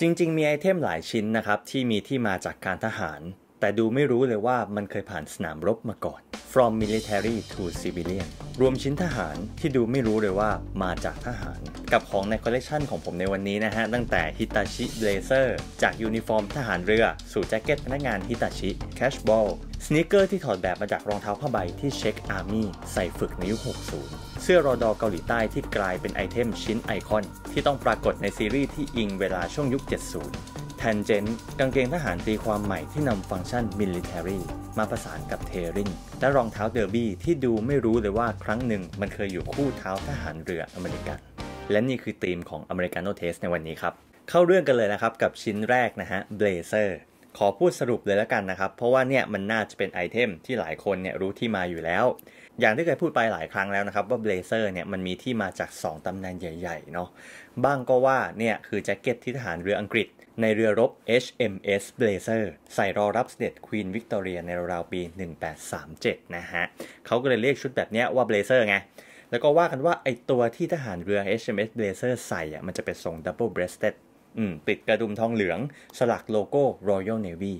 จริงๆ มีไอเทมหลายชิ้นนะครับ ที่มีที่มาจากการทหาร แต่ดูไม่รู้เลยว่ามันเคยผ่านสนามรบมาก่อน from military to civilian รวมชิ้นทหารที่ดูไม่รู้เลยว่ามาจากทหาร กับของในคอลเลกชันของผมในวันนี้นะฮะ ตั้งแต่ิตาชิเบลเซอร์จากยูนิฟอร์ม ทหารเรือสู่แจ็คเก็ตพนักงานฮิตาชิแคชบอลสเนคเกอร์ที่ถอดแบบมาจากรองเท้าผ้าใบที่เช็คอาร์มี่ใส่ฝึกในยุค 60 เสื้อรอดอเกาหลีใต้ที่กลายเป็นไอเทมชิ้นไอคอน ที่ต้องปรากฏในซีรีส์ที่อิงเวลาช่วงยุค 70แทนเจนกางเกงทหารตีความใหม่ที่นำฟังก์ชัน Military มาประสานกับเทริงและรองเท้าเดอร์บี้ที่ดูไม่รู้เลยว่าครั้งหนึ่งมันเคยอยู่คู่เท้าทหารเรืออเมริกัน และนี่คือธีมของอเมริกันโนเทสในวันนี้ครับ เข้าเรื่องกันเลยนะครับกับชิ้นแรกนะฮะเบลเซอร์ขอพูดสรุปเลยแล้วกันนะครับ เพราะว่าเนี่ยมันน่าจะเป็นไอเทมที่หลายคนเนี่ยรู้ที่มาอยู่แล้ว อย่างที่เคยพูดไปหลายครั้งแล้วนะครับว่าเบลเซอร์เนี่ยมันมีที่มาจาก2ตำนานใหญ่ๆเนาะบ้างก็ว่าเนี่ยคือแจ็คเก็ตที่ทหารเรืออังกฤษในเรือรบ HMS Blazer ใส่รอรับเสด็จควีนวิกตอเรียในราวปี 1837 นะฮะเขาก็เลยเรียกชุดแบบนี้ว่า Blazer ไง แล้วก็ว่ากันว่าไอตัวที่ทหารเรือ HMS Blazer ใส่อ่ะ มันจะเป็นทรง double breasted อืมปิดกระดุมทองเหลือง สลักโลโก้ Royal Navy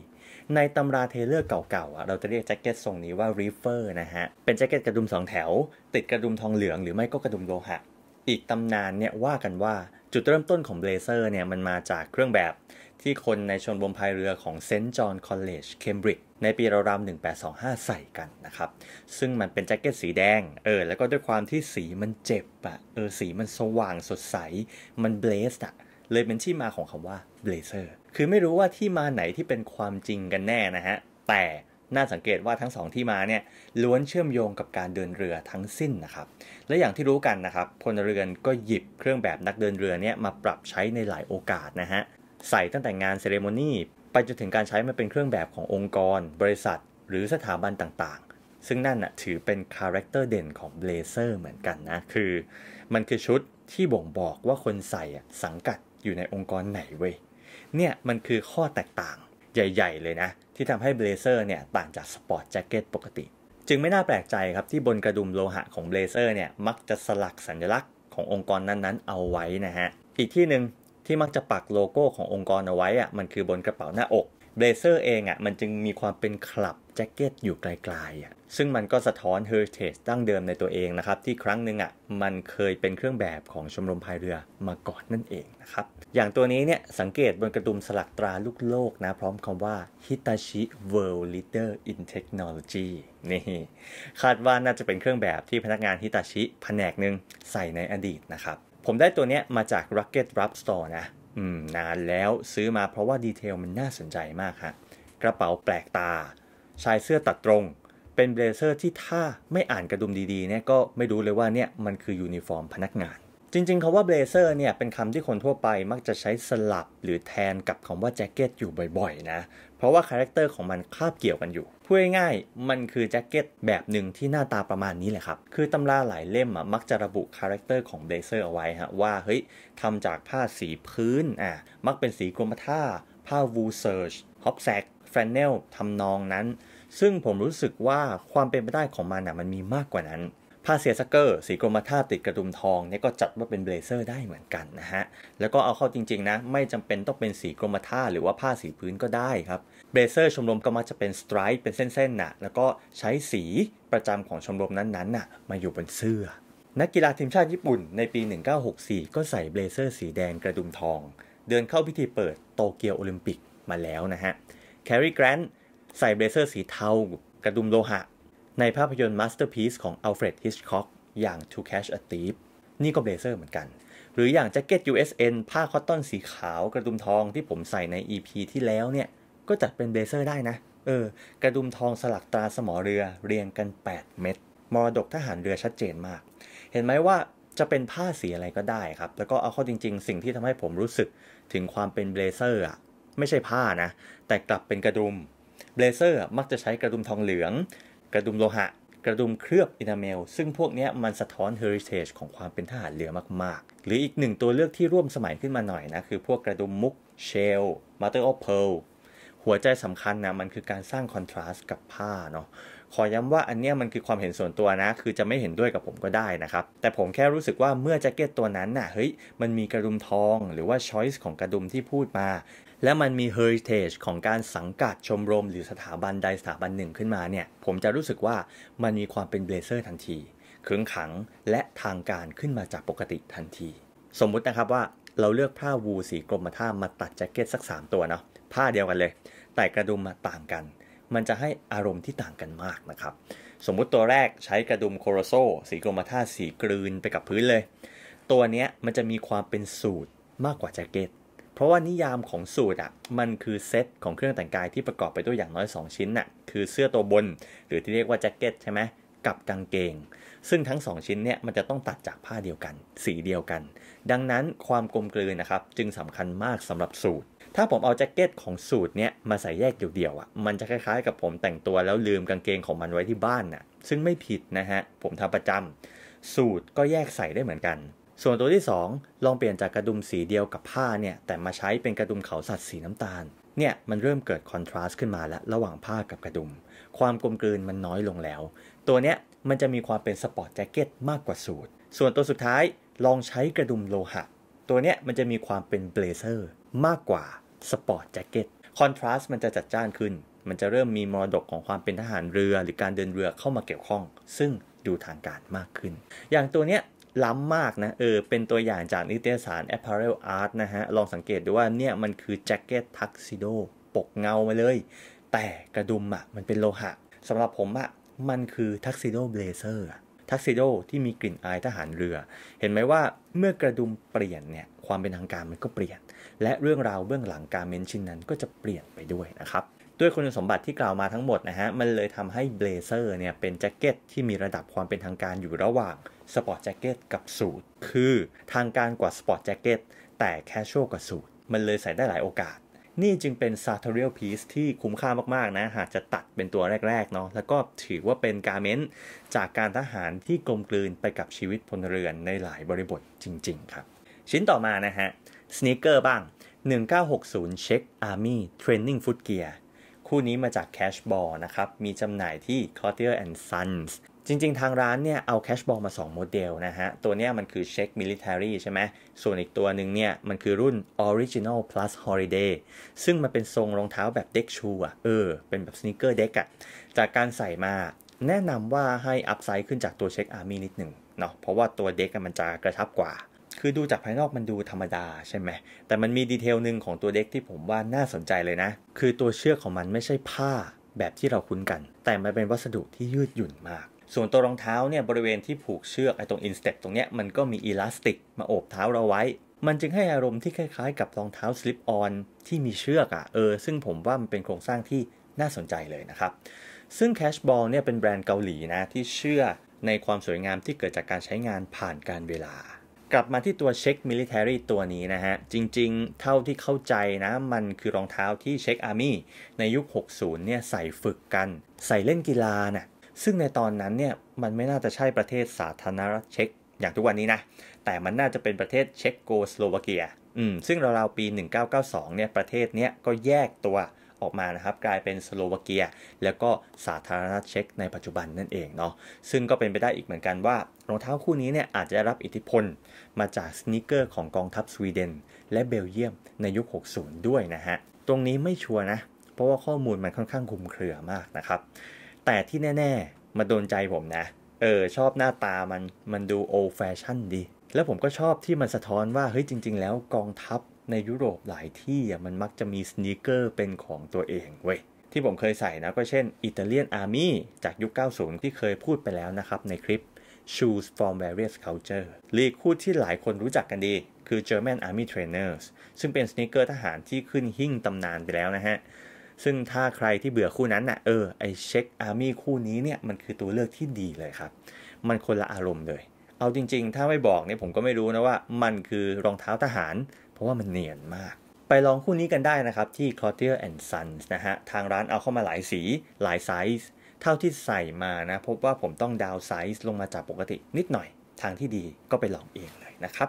ในตำราเทเลอร์เก่าๆเราจะเรียกแจ็คเก็ตทรงนี้ว่า Reefer นะฮะ เป็นแจ็คเก็ตกระดุมสองแถวติดกระดุมทองเหลืองหรือไม่ก็กระดุมโลหะ อีกตำนานเนี่ยว่ากันว่าจุดเริ่มต้นของเบลเซอร์เนี่ย มันมาจากเครื่องแบบที่คนในชนบมพายเรือของเซนต์จอห์นคอลเลจเคมบริดจ์ในปีราวๆ1825 ใส่กันนะครับ ซึ่งมันเป็นแจ็คเก็ตสีแดงเออแล้วก็ด้วยความที่สีมันเจ็บอะเออสีมันสว่างสดใส มันเบลสอะเลยเป็นที่มาของคำว่าเบลเซอร์คือไม่รู้ว่าที่มาไหนที่เป็นความจริงกันแน่นะฮะ แต่ น่าสังเกตว่าทั้งสองที่มาเนี่ยล้วนเชื่อมโยงกับการเดินเรือทั้งสิ้นนะครับ และอย่างที่รู้กันนะครับพลเรือนก็หยิบเครื่องแบบนักเดินเรือเนี่ยมาปรับใช้ในหลายโอกาสนะฮะใส่ตั้งแต่งานเซเลโมนีไปจนถึงการใช้มันเป็นเครื่องแบบขององค์กรบริษัท หรือสถาบันต่างๆ ซึ่งนั่นนะถือเป็นคาแรคเตอร์เด่นของเบลเซอร์เหมือนกันนะ คือ มันคือชุดที่บ่งบอกว่าคนใส่สังกัดอยู่ในองค์กรไหนเว้ยเนี่ยมันคือข้อแตกต่างใหญ่ๆ เลยนะ ที่ทำให้เบลเซอร์เนี่ยต่างจากสปอร์ตแจ็คเก็ตปกติ จึงไม่น่าแปลกใจครับที่บนกระดุมโลหะของเบลเซอร์เนี่ยมักจะสลักสัญลักษณ์ขององค์กรนั้นๆเอาไว้นะฮะอีกที่หนึ่งที่มักจะปักโลโก้ขององค์กรเอาไว้อะมันคือบนกระเป๋าหน้าอก เบลเซอร์เองอะมันจึงมีความเป็นคลับแจ็คเก็ตอยู่ไกลๆอะซึ่งมันก็สะท้อนเฮอร์เทสตั้งเดิมในตัวเองนะครับ ที่ครั้งหนึ่งอะมันเคยเป็นเครื่องแบบของชมรมพายเรือมาก่อนนั่นเองนะครับ อย่างตัวนี้เนี่ยสังเกตบนกระดุมสลักตราลูกโลกนะพร้อมคำว่า Hitachi World Leader in Technology นี่คาดว่าน่าจะเป็นเครื่องแบบที่พนักงานฮิตาชิแผนกหนึ่งใส่ในอดีตนะครับผมได้ตัวเนี้ยมาจาก Rocket Rub Store นะนานแล้วซื้อมาเพราะว่าดีเทลมันน่าสนใจมากฮะกระเป๋าแปลกตา ชายเสื้อตัดตรง เป็นเบลเซอร์ที่ถ้าไม่อ่านกระดุมดีๆเนี่ยก็ไม่รู้เลยว่าเนี่ยมันคือยูนิฟอร์มพนักงานจริงๆคาว่าเบลเซอร์เนี่ย เป็นคำที่คนทั่วไปมักจะใช้สลับหรือแทนกับคำว่าแจ็คเก็ตอยู่บ่อย ๆ นะ เพราะว่าคาแรคเตอร์ของมันคาบเกี่ยวกันอยู่ พูดง่ายๆมันคือแจ็คเก็ตแบบหนึ่งที่หน้าตาประมาณนี้แหละครับ คือตำราหลายเล่มอ่ะมักจะระบุคาแรคเตอร์ของเบลเซอร์เอาไว้ฮะว่าเฮ้ยทำจากผ้าสีพื้นอ่ะมักเป็นสีกรมท่าผ้าวูเซิร์ชฮอปแซกแฟรนเนลทำนองนั้น ซึ่งผมรู้สึกว่าความเป็นไปได้ของมันอ่ะมันมีมากกว่านั้นผ้าเสียสเกอร์ สีกรมท่าติดกระดุมทองเนี่ยก็จัดว่าเป็นเบลเซอร์ ได้เหมือนกันนะฮะแล้วก็เอาเข้าจริงๆนะไม่จำเป็นต้องเป็นสีกรมท่าหรือว่าผ้าสีพื้นก็ได้ครับเบลเซอร์ชมรมก็มักจะเป็นสไตร์เป็นเส้นๆนะ่ะแล้วก็ใช้สีประจำของชมรมนั้นๆน่ะมาอยู่บนเสื้อ นักกีฬาทีมชาติญี่ปุ่นในปี 1964 ก็ใส่เบลเซอร์ สีแดงกระดุมทอง เดินเข้าพิธีเปิดโตเกียวโอลิมปิกมาแล้วนะฮะแคร์รีแกรนใส่เบลเซอร์สีเทากระดุมโลหะในภาพยนตร์ม a สเตอร์พีซของอัลเฟรดฮิชคอกอย่าง To Catch a Thief นี่ก็เบลเซอร์เหมือนกัน หรืออย่างแจ็คเก็ต USN ผ้าคอตตอนสีขาว กระดุมทองที่ผมใส่ใน EP ที่แล้วเนี่ย ก็จัดเป็นเบเซอร์ได้นะ เออ กระดุมทองสลักตราสมอเรือเรียงกัน 8 เม็ดมรดกทหารเรือชัดเจนมาก เห็นไหมว่าจะเป็นผ้าสีอะไรก็ได้ครับ แล้วก็เอาเข้าจริงๆ สิ่งที่ทำให้ผมรู้สึกถึงความเป็นเบเซอร์อ่ะไม่ใช่ผ้านะ แต่กลับเป็นกระดุมเบเซอร์มักจะใช้กระดุมทองเหลืองกระดุมโลหะ กระดุมเคลือบอินาเมลซึ่งพวกนี้มันสะท้อนเฮอริเทจของความเป็นทหารเรือมากๆ หรืออีกหนึ่งตัวเลือกที่ร่วมสมัยขึ้นมาหน่อยนะ คือพวกกระดุมมุกเชลมาเตอร์ออฟเพลหัวใจสำคัญนะ มันคือการสร้างคอนทราสต์กับผ้าเนาะ ขอย้ำว่าอันนี้มันคือความเห็นส่วนตัวนะ คือจะไม่เห็นด้วยกับผมก็ได้นะครับแต่ผมแค่รู้สึกว่าเมื่อแจ็คเก็ตตัวนั้นน่ะเฮ้ยมันมีกระดุมทองหรือว่าช้อยส์ของกระดุมที่พูดมาและมันมี heritage ของการสังกัดชมรมหรือสถาบันใดสถาบันหนึ่งขึ้นมาเนี่ยผมจะรู้สึกว่ามันมีความเป็นเบลเซอร์ทันที ขึงขังและทางการขึ้นมาจากปกติทันที สมมุตินะครับว่าเราเลือกผ้าวูสีกรมท่ามาตัดแจ็คเก็ตสัก 3 ตัวเนาะผ้าเดียวกันเลย แต่กระดุมมาต่างกัน มันจะให้อารมณ์ที่ต่างกันมากนะครับ สมมุติตัวแรกใช้กระดุมโคโรโซสีกรมท่าสีกลืนไปกับพื้นเลย ตัวนี้มันจะมีความเป็นสูตรมากกว่าแจ็คเก็ตเพราะว่านิยามของสูตรอ่ะมันคือเซตของเครื่องแต่งกายที่ประกอบไปด้วยอย่างน้อย 2 ชิ้นน่ะคือเสื้อตัวบน หรือที่เรียกว่าแจ็คเก็ต ใช่ไหมกับกางเกง ซึ่งทั้ง 2 ชิ้นเนี่ยมันจะต้องตัดจากผ้าเดียวกัน สีเดียวกัน ดังนั้นความกลมกลืนนะครับจึงสำคัญมากสำหรับสูตรถ้าผมเอาแจ็คเก็ตของสูตรเนี่ยมาใส่แยกเดี่ยวๆอ่ะมันจะคล้ายๆกับผมแต่งตัวแล้วลืมกางเกงของมันไว้ที่บ้านน่ะซึ่งไม่ผิดนะฮะผมทำประจำ สูตรก็แยกใส่ได้เหมือนกันส่วนตัวที่ 2 ลองเปลี่ยนจากกระดุมสีเดียวกับผ้าเนี่ยแต่มาใช้เป็นกระดุมเขาสัตว์สีน้ำตาลเนี่ยมันเริ่มเกิดคอนทราสต์ขึ้นมาแล้ว ระหว่างผ้ากับกระดุม ความกลมกลืนมันน้อยลงแล้วตัวเนี้ยมันจะมีความเป็นสปอร์ตแจ็คเก็ตมากกว่าสูทส่วนตัวสุดท้ายลองใช้กระดุมโลหะตัวเนี้ยมันจะมีความเป็นเบลเซอร์มากกว่าสปอร์ตแจ็คเก็ตคอนทราสต์มันจะจัดจ้านขึ้น มันจะเริ่มมีมรดกของความเป็นทหารเรือ หรือการเดินเรือเข้ามาเกี่ยวข้อง ซึ่งดูทางการมากขึ้น อย่างตัวเนี้ยล้ำมากนะเออเป็นตัวอย่างจากนิตยสาร Apparel Art นะฮะ ลองสังเกตดูว่าเนี่ยมันคือแจ็คเก็ตทักซิโดปกเงามาเลย แต่กระดุมอะ่ะมันเป็นโลหะสำหรับผมอะ่ะมันคือทักซิโดเบลเซอร์ทักซิโดที่มีกลิ่นอายทหารเรือ เห็นไหมว่าเมื่อกระดุมเปลี่ยนเนี่ยความเป็นทางการมันก็เปลี่ยน และเรื่องราวเบื้องหลังการเมนชิ้นนั้นก็จะเปลี่ยนไปด้วยนะครับด้วยคุณสมบัติที่กล่าวมาทั้งหมดนะฮะ มันเลยทำให้เบลเซอร์เนี่ยเป็นแจ็คเก็ตที่มีระดับความเป็นทางการอยู่ระหว่างสปอร์ตแจ็คเก็ตกับสูท คือทางการกว่าสปอร์ตแจ็คเก็ตแต่แคชชวลกว่าสูท มันเลยใส่ได้หลายโอกาส นี่จึงเป็นาร์เทเรียลพีซที่คุ้มค่ามากๆนะ หากจะตัดเป็นตัวแรกๆเนาะ แล้วก็ถือว่าเป็นการเม้นจากการทหารที่กลมกลืนไปกับชีวิตพลเรือนในหลายบริบทจริงๆครับ ชิ้นต่อมานะฮะสเนคเกอร์บ้าง1960 c อาร์มี่เทรนนิ่งฟุตเกียร์ู่นี้มาจาก Cash Ball นะครับ มีจำหน่ายที่ c o r t i e r and Sons จริงๆทางร้านเนี่ยเอาแคชบอ l มา2โมเดลนะฮะ ตัวเนี้ยมันคือเช็คมิลิเตอรี่ใช่ไหม ส่วนอีกตัวหนึ่งเนี่ยมันคือรุ่น Original Plus Holiday ซึ่งมันเป็นทรงรองเท้าแบบเด็กชูอะเออเป็นแบบสนิเกอร์เด็กอะจากการใส่มาแนะนำว่าให้อัพไซด์ขึ้นจากตัวเช็คอาร์มี่นิดหนึ่งเนาะ เพราะว่าตัวเด็กมันจะกระชับกว่าคือดูจากภายนอกมันดูธรรมดาใช่ไหม แต่มันมีดีเทลหนึ่งของตัวเด็กที่ผมว่าน่าสนใจเลยนะ คือตัวเชือกของมันไม่ใช่ผ้าแบบที่เราคุ้นกัน แต่มันเป็นวัสดุที่ยืดหยุ่นมาก ส่วนตัวรองเท้าเนี่ย บริเวณที่ผูกเชือกไอ้ตรงอินสเต็ปตรงเนี้ยมันก็มีอีลาสติกมาโอบเท้าเราไว้ มันจึงให้อารมณ์ที่คล้ายๆ กับรองเท้าสลิปออนที่มีเชือกอะ่ะเออ ซึ่งผมว่ามันเป็นโครงสร้างที่น่าสนใจเลยนะครับ ซึ่ง Cashball เนี่ยเป็นแบรนด์เกาหลีนะที่เชื่อในความสวยงามที่เกิดจากการใช้งานผ่านการเวลากลับมาที่ตัวเช็คมิลิเทอรี่ตัวนี้นะฮะจริงๆ เท่าที่เข้าใจนะ มันคือรองเท้าที่เช็คอาร์มี่ในยุค 60 เนี่ยใส่ฝึกกัน ใส่เล่นกีฬานะ่ะซึ่งในตอนนั้นเนี่ยมันไม่น่าจะใช่ประเทศสาธารณรัฐเช็กอย่างทุกวันนี้นะแต่มันน่าจะเป็นประเทศเช็กโกสโลวาเกีย อืมซึ่งราวๆปี 1992 เนี่ยประเทศเนี้ยก็แยกตัวออกมานะครับกลายเป็นสโลวาเกีย แล้วก็สาธารณรัฐเช็กในปัจจุบันนั่นเองเนาะซึ่งก็เป็นไปได้อีกเหมือนกันว่ารองเท้าคู่นี้เนี่ยอาจจะได้รับอิทธิพลมาจากสนิเกอร์ของกองทัพสวีเดน และเบลเยียมในยุค 60 ด้วยนะฮะ ตรงนี้ไม่ชัวร์นะ เพราะว่าข้อมูลมันค่อนข้างคลุมเครือมากนะครับ แต่ที่แน่ ๆ มาโดนใจผมนะ เออชอบหน้าตามันมันดูโอแฟชั่นดี แล้วผมก็ชอบที่มันสะท้อนว่าเฮ้ยจริง ๆ แล้วกองทัพในยุโรปหลายที่มันมักจะมีสเนคเกอร์เป็นของตัวเองเว้ยที่ผมเคยใส่นะก็เช่นอิตาเลียนอาร์มี่จากยุค90 ที่เคยพูดไปแล้วนะครับในคลิป Shoes from various culture ลีกคู่ที่หลายคนรู้จักกันดี คือ German Army Trainers ซึ่งเป็นสเนคเกอร์ทหารที่ขึ้นหิ่งตำนานไปแล้วนะฮะ ซึ่งถ้าใครที่เบื่อคู่นั้นนะ่ะเออไอเช็คอาร์มี่คู่นี้เนี่ยมันคือตัวเลือกที่ดีเลยครับมันคนละอารมณ์เลย เอาจริง ๆ ถ้าไม่บอกเนี่ยผมก็ไม่รู้นะว่า มันคือรองเท้าทหารเพราะว่ามันเนียนมาก ไปลองคู่นี้กันได้นะครับ ที่ c l o t i e r and Sons นะฮะ ทางร้านเอาเข้ามาหลายสีหลายไซส์เท่าที่ใส่มานะ พบว่าผมต้องดาวไซส์ลงมาจากปกตินิดหน่อย ทางที่ดีก็ไปลองเองเลยนะครับ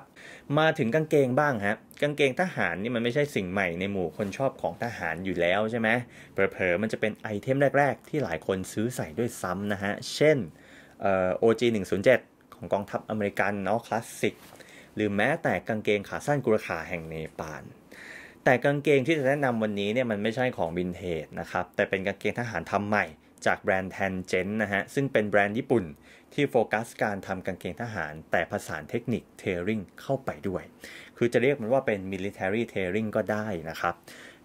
มาถึงกางเกงบ้างฮะกางเกงทหารนี่มันไม่ใช่สิ่งใหม่ในหมู่คนชอบของทหารอยู่แล้วใช่ไหมเผลอๆมันจะเป็นไอเทมแรกๆ ที่หลายคนซื้อใส่ด้วยซ้ำนะฮะเช่น OG 107ของกองทัพอเมริกันเนาะคลาสสิกหรือแม้แต่กางเกงขาสั้นกุรขาแห่งเนปาล แต่กางเกงที่จะแนะนำวันนี้เนี่ยมันไม่ใช่ของวินเทจนะครับแต่เป็นกางเกงทหารทำใหม่จากแบรนด์แทนเจนนะฮะซึ่งเป็นแบรนด์ญี่ปุ่นที่โฟกัสการทำกางเกงทหาร แต่ผสานเทคนิคเทอริงเข้าไปด้วย คือจะเรียกมันว่าเป็นมิลิเทอรี่เทอริงก็ได้นะครับ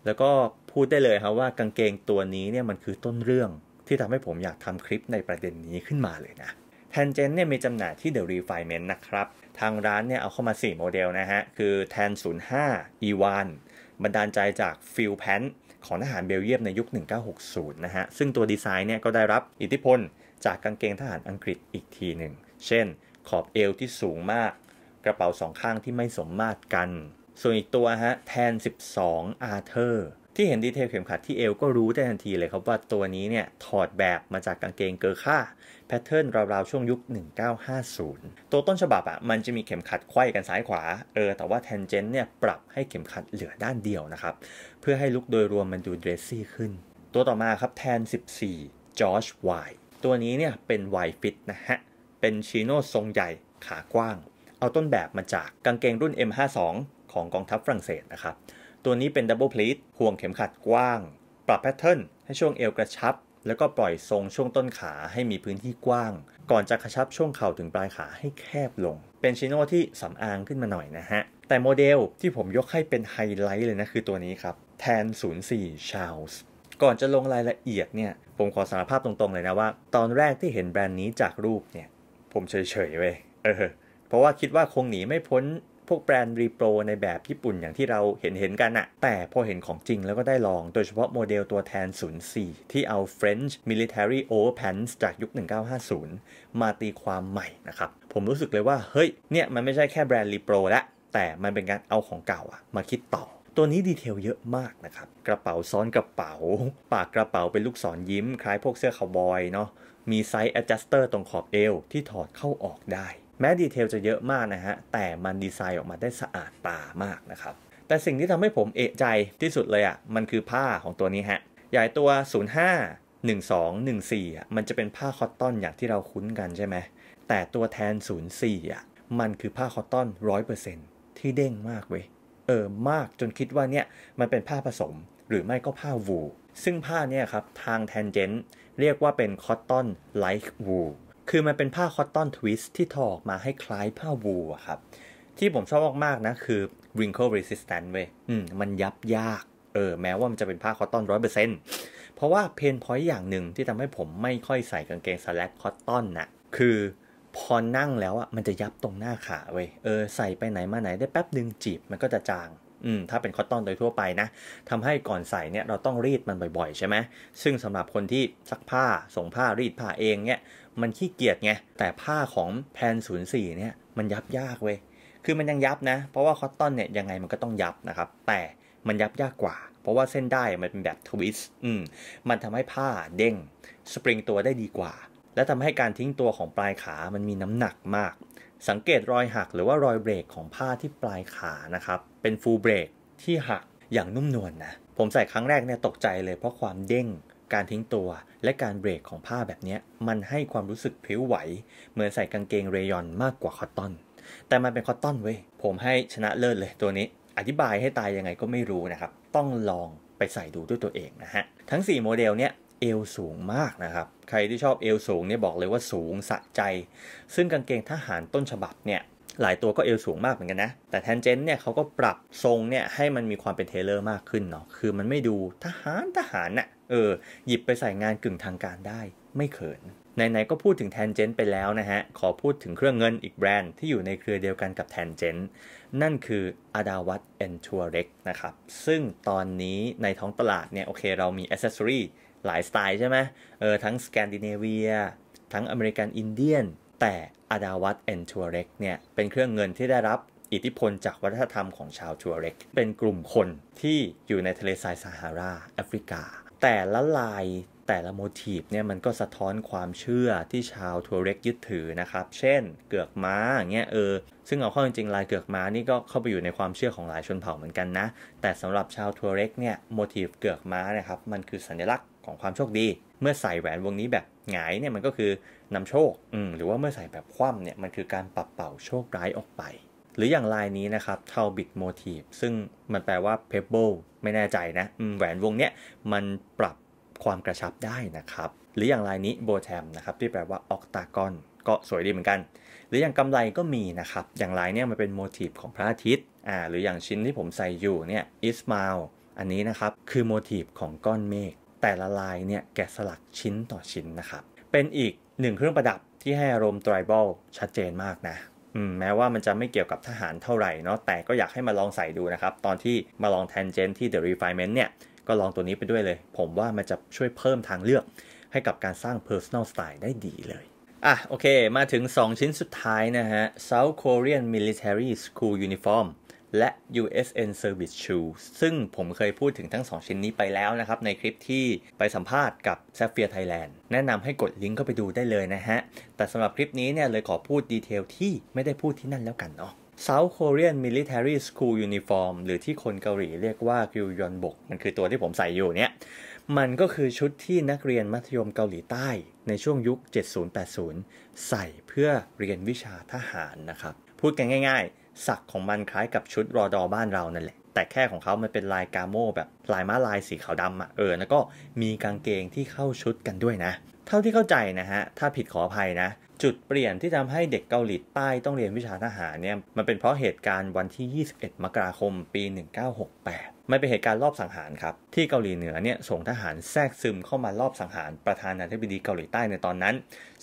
แล้วก็พูดได้เลยครับว่ากางเกงตัวนี้เนี่ยมันคือต้นเรื่องที่ทำให้ผมอยากทำคลิปในประเด็นนี้ขึ้นมาเลยนะแทนเจนเนี่ยมีจำหน่ายที่เดอะรีไฟแนนซ์นะครับทางร้านเนี่ยเอาเข้ามา 4 โมเดลนะฮะ คือแทน 05 อีวานบันดาลใจจากฟิลแพนของทหารเบลเยียมในยุค 1960 นะฮะ ซึ่งตัวดีไซน์เนี่ยก็ได้รับอิทธิพล จากกางเกงทหารอังกฤษอีกทีหนึ่ง เช่นขอบเอวที่สูงมาก กระเป๋าสองข้างที่ไม่สมมาตรกัน ส่วนอีกตัวฮะแทน 12 อาร์เธอร์ที่เห็นดีเทลเข็มขัดที่เอวก็รู้ได้ทันทีเลยครับ ว่าตัวนี้เนี่ย ถอดแบบมาจากกางเกงเกอร์ค่าแพทเทิร์นราวๆ ช่วงยุค 1950 ตัวต้นฉบับอะ่ะมันจะมีเข็มขัดไขว้กันซ้ายขวาเออ แต่ว่าแทนเจนต์เนี่ย ปรับให้เข็มขัดเหลือด้านเดียวนะครับ เพื่อให้ลุกโดยรวมมันดูเดรสซี่ขึ้น ตัวต่อมาครับแทน 14จอร์จวาตัวนี้เนี่ยเป็นวายฟิตนะฮะเป็นชิโน่ทรงใหญ่ขากว้างเอาต้นแบบมาจากกางเกงรุ่น M52 ของกองทัพฝรั่งเศสนะครับตัวนี้เป็นดับเบิลพลีทห่วงเข็มขัดกว้าง ปรับแพทเทิร์นให้ช่วงเอวกระชับ แล้วก็ปล่อยทรงช่วงต้นขาให้มีพื้นที่กว้าง ก่อนจะกระชับช่วงเข่าถึงปลายขาให้แคบลง เป็นชิโน่ที่สำอางขึ้นมาหน่อยนะฮะ แต่โมเดลที่ผมยกให้เป็นไฮไลท์เลยนะคือตัวนี้ครับแทน04 Charles ก่อนจะลงรายละเอียดเนี่ย ผมขอสารภาพตรงๆเลยนะว่า ตอนแรกที่เห็นแบรนด์นี้จากรูปเนี่ย ผมเฉยๆเว้ยเออเพราะว่าคิดว่าคงหนีไม่พ้นพวกแบรนด์รีโปรในแบบญี่ปุ่นอย่างที่เราเห็นเห็นกันอะแต่พอเห็นของจริงแล้วก็ได้ลอง โดยเฉพาะโมเดลตัวแทน04ที่เอา French Military Overpants จากยุค 1950 มาตีความใหม่นะครับ ผมรู้สึกเลยว่า เฮ้ย เนี่ยมันไม่ใช่แค่แบรนด์รีโปรละ แต่มันเป็นการเอาของเก่าอะมาคิดต่อ ตัวนี้ดีเทลเยอะมากนะครับ กระเป๋าซ้อนกระเป๋า ปากกระเป๋าเป็นลูกศรยิ้มคล้ายพวกเสื้อขาวบอยเนาะ มีไซส์ adjuster ตรงขอบเอว ที่ถอดเข้าออกได้แม้ดีเทลจะเยอะมากนะฮะ แต่มันดีไซน์ออกมาได้สะอาดตามากนะครับ แต่สิ่งที่ทำให้ผมเอะใจที่สุดเลยอะ่ะ มันคือผ้าของตัวนี้ฮะ ใหญ่ตัว 05 12 14อ่ะมันจะเป็นผ้าคอตตอนอย่างที่เราคุ้นกันใช่ไหม แต่ตัวแทน 04 อ่ะ มันคือผ้าคอตตอน 100%ที่เด้งมากเว้ย เออมากจนคิดว่าเนี่ย มันเป็นผ้าผสม หรือไม่ก็ผ้าวูซึ่งผ้าเนี่ยครับทางแทนเจนเรียกว่าเป็นคอตตอนไลท์วูคือมันเป็นผ้าคอตตอนทวิสที่ทอออกมาให้คล้ายผ้าวูครับ ที่ผมชอบมากๆนะคือ wrinkle resistant เว้ยมันยับยาก เออแม้ว่ามันจะเป็นผ้าคอตตอนร้อยเปอร์เซ็นต์เพราะว่าเพนพอยต์อย่างหนึ่งที่ทำให้ผมไม่ค่อยใส่กางเกงสแลกคอตตอนน่ะ คือพอนั่งแล้วอ่ะมันจะยับตรงหน้าขาเว้ยเออใส่ไปไหนมาไหนได้แป๊บดึงจีบ มันก็จะจาง อืมถ้าเป็นคอตตอนโดยทั่วไปนะทำให้ก่อนใส่เนี่ยเราต้องรีดมันบ่อยๆใช่ไหมซึ่งสำหรับคนที่ซักผ้าส่งผ้ารีดผ้าเองเนี่ยมันขี้เกียจไง แต่ผ้าของแพนศูนย์สี่เนี่ย มันยับยากเว้ย คือมันยังยับนะ เพราะว่าคอตตอนเนี่ยยังไงมันก็ต้องยับนะครับ แต่มันยับยากกว่า เพราะว่าเส้นได้มันเป็นแบบทวิสต์ อืม มันทำให้ผ้าเด้งสปริงตัวได้ดีกว่า และทำให้การทิ้งตัวของปลายขา มันมีน้ำหนักมาก สังเกตรอยหักหรือว่ารอยเบรกของผ้าที่ปลายขานะครับ เป็นฟูลเบรกที่หักอย่างนุ่มนวลนนะผมใส่ครั้งแรกเนี่ยตกใจเลยเพราะความเด้งการทิ้งตัวและการเบรกของผ้าแบบนี้มันให้ความรู้สึกผิวไหว เหมือนใส่กางเกงเรยอนมากกว่าคอตตอนแต่มันเป็นคอตตอนเว้ย ผมให้ชนะเลิศเลยตัวนี้ อธิบายให้ตายยังไงก็ไม่รู้นะครับต้องลองไปใส่ดูด้วยตัวเองนะฮะ ทั้ง 4 โมเดลเนี้ย เอวสูงมากนะครับ ใครที่ชอบเอวสูงเนี่ยบอกเลยว่าสูงสะใจ ซึ่งกางเกงทหารต้นฉบับเนี่ยหลายตัวก็เอวสูงมากเหมือนกันนะ แต่แทนเจนเนี่ยเขาก็ปรับทรงเนี่ยให้มันมีความเป็นเทเลอร์มากขึ้นเนาะคือมันไม่ดูทหารทหารน่ะเออ หยิบไปใส่งานกึ่งทางการได้ไม่เขิน ไหนๆก็พูดถึงแทนเจนไปแล้วนะฮะ ขอพูดถึงเครื่องเงินอีกแบรนด์ที่อยู่ในเครือเดียวกันกับแทนเจนนั่นคืออาดาวัตเอนทัวเร็กนะครับ ซึ่งตอนนี้ในท้องตลาดเนี่ยโอเคเรามีอ c เซสซอรีหลายสไตล์ใช่ไหมเออทั้งสแกนดิเนเวียทั้งอเมริกันอินเดียนแต่อาดาวัตแอนทัวเร็กเนี่ยเป็นเครื่องเงินที่ได้รับอิทธิพลจากวัฒนธรรมของชาวทัวเร็กเป็นกลุ่มคนที่อยู่ในทะเลทรายซาฮารา แอฟริกา แต่ละลายแต่ละโมทีฟเนี่ยมันก็สะท้อนความเชื่อที่ชาวทัวเร็กยึดถือนะครับเช่นเกือกม้าเงี้ยเออซึ่งเอาเข้าจริงๆลายเกือกม้านี่ก็เข้าไปอยู่ในความเชื่อของหลายชนเผ่าเหมือนกันนะ แต่สำหรับชาวทัวเร็กเนี่ยโมทีฟเกือกม้านะครับมันคือสัญลักษณ์ของความโชคดี เมื่อใส่แหวนวงนี้แบบหงายเนี่ยมันก็คือนำโชคหรือว่าเมื่อใส่แบบคว่ำเนี่ยมันคือการปรับเป่าโชคร้ายออกไป หรืออย่างลายนี้นะครับเทาบิดโมทีฟซึ่งมันแปลว่าเพเบิลไม่แน่ใจนะแหวนวงเนี้ยมันปรับความกระชับได้นะครับ หรืออย่างลายนี้โบแทมนะครับที่แปลว่าออกตากอนก็สวยดีเหมือนกัน หรืออย่างกำไรก็มีนะครับอย่างลายเนี้ยมันเป็นโมทีฟของพระอาทิตย์อ่าหรืออย่างชิ้นที่ผมใส่อยู่เนี่ยอิสมาลอันนี้นะครับคือโมทีฟของก้อนเมฆแต่ละลายเนี่ยแกะสลักชิ้นต่อชิ้นนะครับเป็นอีกหนึ่งเครื่องประดับที่ให้อารมณ์ไตรบอลชัดเจนมากนะ แม้ว่ามันจะไม่เกี่ยวกับทหารเท่าไหร่เนาะแต่ก็อยากให้มาลองใส่ดูนะครับ ตอนที่มาลองแทนเจนที่ The Refinement เนี่ยก็ลองตัวนี้ไปด้วยเลย ผมว่ามันจะช่วยเพิ่มทางเลือก ให้กับการสร้าง Personal Style ได้ดีเลย อ่ะโอเคมาถึง 2 ชิ้นสุดท้ายนะฮะ South Korean Military School Uniform และ USN Service Shoe ซึ่งผมเคยพูดถึงทั้ง 2 ชิ้นนี้ไปแล้วนะครับ ในคลิปที่ไปสัมภาษณ์กับ s a p h i r Thailand แนะนำให้กดลิงก์เข้าไปดูได้เลยนะฮะ แต่สำหรับคลิปนี้เนี่ยเลยขอพูดดีเทลที่ไม่ได้พูดที่นั่นแล้วกันเนาะ South Korean Military School Uniform หรือที่คนเกาหลีเรียกว่ากิวยอนบกมันคือตัวที่ผมใส่อยู่เนี่ยมันก็คือชุดที่นักเรียนมัธยมเกาหลีใต้ ในช่วงยุค 70-80 ใส่เพื่อเรียนวิชาทหารนะครับพูดกันง่าย ๆสักของมันคล้ายกับชุดรอดอบ้านเรานั่นแหละ แต่แค่ของเขามันเป็นลายกาโมแบบลายม้าลายสีขาวดำอะ่ะเออ แล้วก็มีกางเกงที่เข้าชุดกันด้วยนะ เท่าที่เข้าใจนะฮะ ถ้าผิดขออภัยนะ จุดเปลี่ยนที่ทำให้เด็กเกาหลีใต้ต้องเรียนวิชาทหารเนี่ย มันเป็นเพราะเหตุการณ์วันที่ 21 มกราคม ปี 1968ม่เป็นเหตุการณ์รอบสังหารครับ ที่เกาหลีเหนือเนี่ยส่งทหารแทรกซึมเข้ามารอบสังหารประธานาธิบดีเกาหลีใต้ในตอนนั้น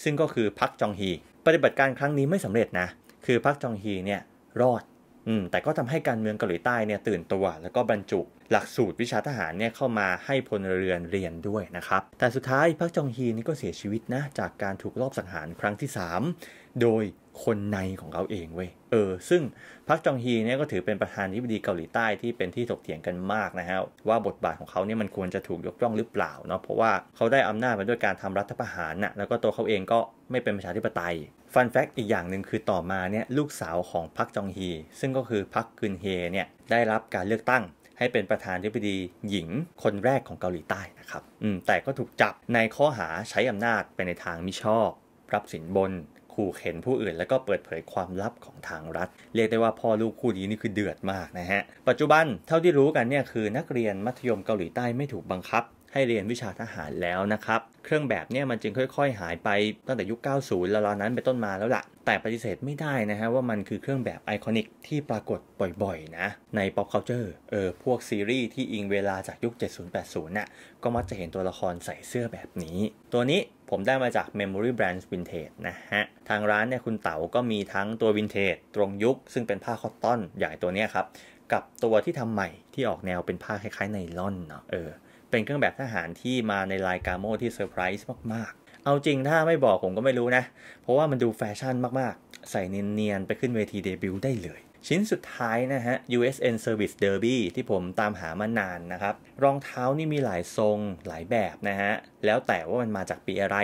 ซึ่งก็คือพักจองฮี ปฏิบัติการครั้งนี้ไม่สำเร็จนะคือพักจองฮีเนี่ยรอด อืม แต่ก็ทำให้การเมืองเกาหลีใต้เนี่ยตื่นตัว แล้วก็บรรจุ หลักสูตรวิชาทหารเนี่ยเข้ามาให้พลเรือนเรียนด้วยนะครับ แต่สุดท้ายพักจองฮีนี่ก็เสียชีวิตนะ จากการถูกลอบสังหารครั้งที่ 3 โดยคนในของเขาเองเว้ย เออ ซึ่งพักจองฮีเนี่ยก็ถือเป็นประธานทธิบดีเกาหลีใต้ที่เป็นที่ถกเถียงกันมากนะฮะว่าบทบาทของเขาเนี่ยมันควรจะถูกยกย่องหรือเปล่าเนาะเพราะว่าเขาได้อำนาจมาด้วยการทำรัฐประหารนะ่ะแล้วก็ตัวเขาเองก็ไม่เป็นประชาธิปไตย ฟันแฟกต์อีกอย่างหนึ่งคือต่อมาเนี่ยลูกสาวของพักจองฮีซึ่งก็คือพักกึนเฮเนี่ยได้รับการเลือกตั้ง ให้เป็นประธานธิบดีหญิงคนแรกของเกาหลีใต้นะครับอืมแต่ก็ถูกจับในข้อหาใช้อำนาจไปในทางมิชอบรับสินบนขู่เข็นผู้อื่นแล้วก็เปิดเผยความลับของทางรัฐ เรียกได้ว่าพ่อลูกคู่นี้นี่คือเดือดมากนะฮะ ปัจจุบันเท่าที่รู้กันเนี่ยคือนักเรียนมัธยมเกาหลีใต้ไม่ถูกบังคับให้เรียนวิชาทหารแล้วนะครับ เครื่องแบบเนี่ยมันจึงค่อย ๆ หายไปตั้งแต่ยุค 90 แล้วนั้นไปต้นมาแล้วละ่ะ แต่ปฏิเสธไม่ได้นะฮะว่ามันคือเครื่องแบบไอคอนิกที่ปรากฏบ่อยๆ นะ ใน pop culture เออ พวกซีรีส์ที่อิงเวลาจากยุค70-80นะ่ะก็มักจะเห็นตัวละครใส่เสื้อแบบนี้ ตัวนี้ผมได้มาจาก Memory Brands Vintage นะฮะ ทางร้านเนี่ยคุณเต๋าก็มีทั้งตัว vintage ตรงยุคซึ่งเป็นผ้าคอตตอนใหญ่ตัวนี้ครับ กับตัวที่ทำใหม่ที่ออกแนวเป็นผ้าคล้ายๆไนล่อนเนาะเออเป็นเครื่องแบบทหารที่มาในลายกาโมที่เซอร์ไพรส์มากๆ เอาจริงถ้าไม่บอกผมก็ไม่รู้นะ เพราะว่ามันดูแฟชั่นมากๆ ใส่เนียน ๆ ไปขึ้นเวทีเดบิวต์ได้เลย ชิ้นสุดท้ายนะฮะ USN Service Derby ที่ผมตามหามานานนะครับ รองเท้านี่มีหลายทรงหลายแบบนะฮะ แล้วแต่ว่ามันมาจากปีอะไร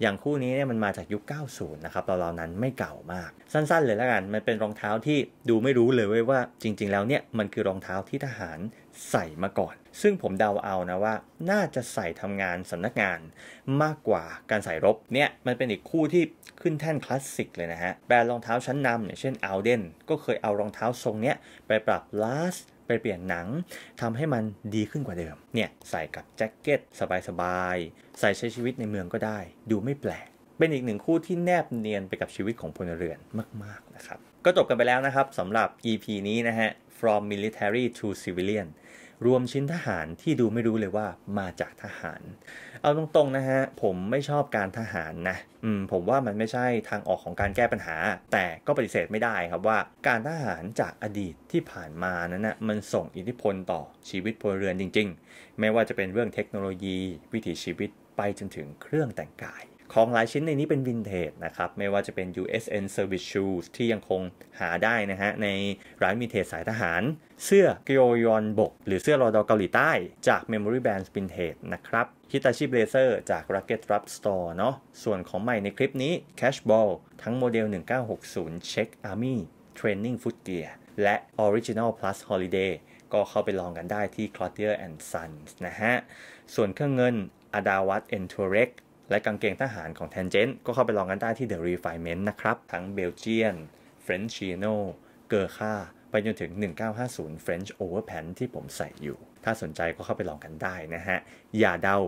อย่างคู่นี้เนี่ยมันมาจากยุค 90นะครับตอนเรานั้นไม่เก่ามากสั้นๆเลยแล้วกันมันเป็นรองเท้าที่ดูไม่รู้เลยว่า จริงๆแล้วเนี่ยมันคือรองเท้าที่ทหารใส่มาก่อน ซึ่งผมเดาเอานะว่าน่าจะใส่ทำงานสำนักงานมากกว่าการใส่รบเนี่ยมันเป็นอีกคู่ที่ขึ้นแท่นคลาสสิกเลยนะฮะแบรนด์รองเท้าชั้นนำเนี่ยเช่นอัลเดนก็เคยเอารองเท้าทรงเนี้ยไปปรับลาสไปเปลี่ยนหนังทำให้มันดีขึ้นกว่าเดิม เนี่ย ใส่กับแจ็คเก็ต สบายๆใส่ใช้ชีวิตในเมืองก็ได้ ดูไม่แปลก เป็นอีกหนึ่งคู่ที่แนบเนียนไปกับชีวิตของพลเรือนมากๆนะครับ ก็จบกันไปแล้วนะครับสำหรับ EP นี้นะฮะ From Military to Civilian รวมชิ้นทหารที่ดูไม่รู้เลยว่ามาจากทหารเอาตรงๆนะฮะ ผมไม่ชอบการทหารนะ อืม ผมว่ามันไม่ใช่ทางออกของการแก้ปัญหา แต่ก็ปฏิเสธไม่ได้ครับว่า การทหารจากอดีตที่ผ่านมานั้นนะมันส่งอิทธิพลต่อชีวิตพลเรือนจริงๆ ไม่ว่าจะเป็นเรื่องเทคโนโลยี วิถีชีวิตไปจนถึงเครื่องแต่งกายของหลายชิ้นในนี้เป็นวินเทจนะครับไม่ว่าจะเป็น USN Service Shoes ที่ยังคงหาได้นะฮะในร้านวินเทจสายทหาร เสื้อกิโยอนบก หรือเสื้อรอดอเกาหลีใต้จาก Memory Bands Vintage นะครับฮิตาชิเบลเซอร์จาก Rocket r u p Store เนาะส่วนของใหม่ในคลิปนี้ Cashball ทั้งโมเดล 1960 Check Army Training Footgear และ Original Plus Holiday ก็เข้าไปลองกันได้ที่ Clothier and Sons นะฮะส่วนเครื่องเงิน Adawat e n t เ r e x และกางเกงทหารของแทนเจนก็เข้าไปลองกันได้ที่ The Refinement นะครับ ทั้งเบลเจียนเฟรนช์ชีโนเกอร์ค่าไปจนถึง 1950 French Overpants ที่ผมใส่อยู่ ถ้าสนใจก็เข้าไปลองกันได้นะฮะ อย่าเดา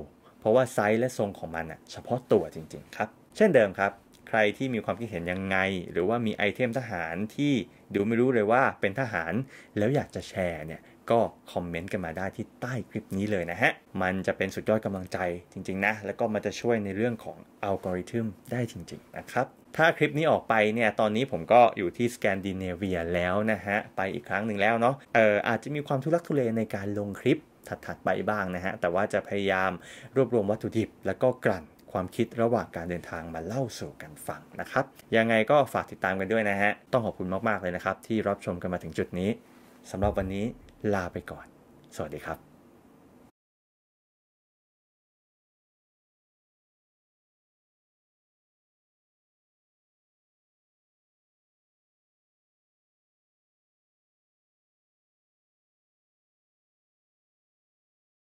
เพราะว่าไซส์และทรงของมันอะเฉพาะตัวจริงๆ ครับ เช่นเดิมครับ ใครที่มีความคิดเห็นยังไง หรือว่ามีไอเทมทหารที่ดูไม่รู้เลยว่าเป็นทหารแล้วอยากจะแชร์เนี่ยก็คอมเมนต์กันมาได้ที่ใต้คลิปนี้เลยนะฮะ มันจะเป็นสุดยอดกำลังใจจริง ๆ นะ แล้วก็มันจะช่วยในเรื่องของอัลกอริทึมได้จริง ๆ นะครับ ถ้าคลิปนี้ออกไปเนี่ย ตอนนี้ผมก็อยู่ที่สแกนดิเนเวียแล้วนะฮะ ไปอีกครั้งหนึ่งแล้วเนาะ เอออาจจะมีความทุลักทุเลในการลงคลิปถัด ๆ ไปบ้างนะฮะ แต่ว่าจะพยายามรวบรวมวัตถุดิบแล้วก็กลั่นความคิดระหว่างการเดินทางมาเล่าสู่กันฟังนะครับ ยังไงก็ฝากติดตามกันด้วยนะฮะ ต้องขอบคุณมากๆเลยนะครับ ที่รับชมกันมาถึงจุดนี้สำหรับวันนี้ลาไปก่อน สวัสดีครับ